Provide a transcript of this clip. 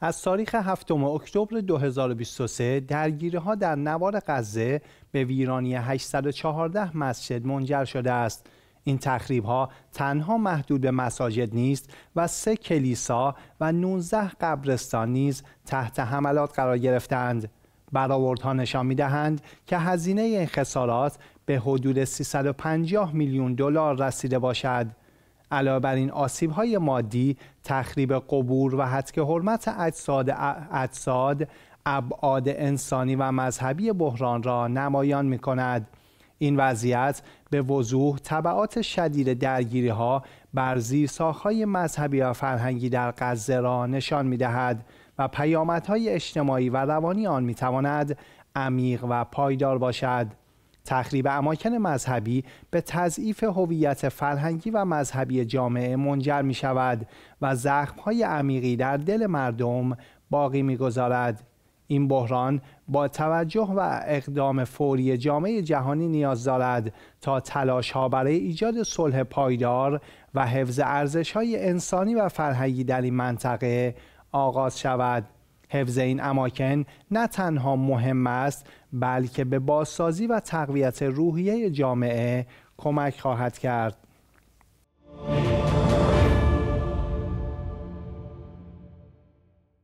از تاریخ 7 اکتبر 2023 درگیری ها در نوار غزه به ویرانی 814 مسجد منجر شده است. این تخریب ها تنها محدود به مساجد نیست و سه کلیسا و 19 قبرستان نیز تحت حملات قرار گرفتند. برآوردها نشان می‌دهند که هزینه این خسارات به حدود 350 میلیون دلار رسیده باشد. علاوه بر این آسیب های مادی تخریب قبور و حتک حرمت اجساد, اجساد ابعاد انسانی و مذهبی بحران را نمایان می کند. این وضعیت به وضوح طبعات شدید درگیری ها بر زیرساخهای مذهبی و فرهنگی در غزه را نشان می دهد و پیامدهای اجتماعی و روانی آن می تواند عمیق و پایدار باشد. تخریب اماکن مذهبی به تضعیف هویت فرهنگی و مذهبی جامعه منجر می شود و های عمیقی در دل مردم باقی می گذارد. این بحران با توجه و اقدام فوری جامعه جهانی نیاز دارد تا تلاش ها برای ایجاد صلح پایدار و حفظ ارزش های انسانی و فرهنگی در این منطقه آغاز شود. حفظ این اماکن نه تنها مهم است بلکه به بازسازی و تقویت روحیه جامعه کمک خواهد کرد